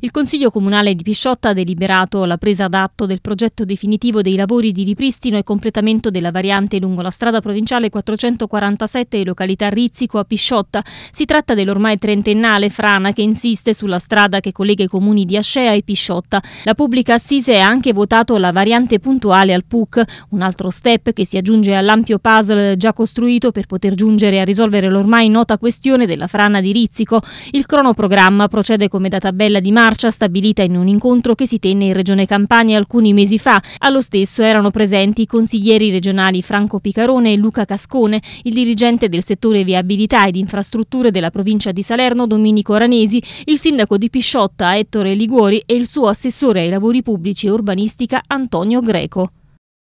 Il Consiglio Comunale di Pisciotta ha deliberato la presa d'atto del progetto definitivo dei lavori di ripristino e completamento della variante lungo la strada provinciale 447 e località Rizzico a Pisciotta. Si tratta dell'ormai trentennale frana che insiste sulla strada che collega i comuni di Ascea e Pisciotta. La pubblica assise ha anche votato la variante puntuale al PUC, un altro step che si aggiunge all'ampio puzzle già costruito per poter giungere a risolvere l'ormai nota questione della frana di Rizzico. Il cronoprogramma procede come da tabella di mano marcia stabilita in un incontro che si tenne in Regione Campania alcuni mesi fa. Allo stesso erano presenti i consiglieri regionali Franco Picarone e Luca Cascone, il dirigente del settore viabilità ed infrastrutture della provincia di Salerno Domenico Ranesi, il sindaco di Pisciotta Ettore Liguori e il suo assessore ai lavori pubblici e urbanistica Antonio Greco.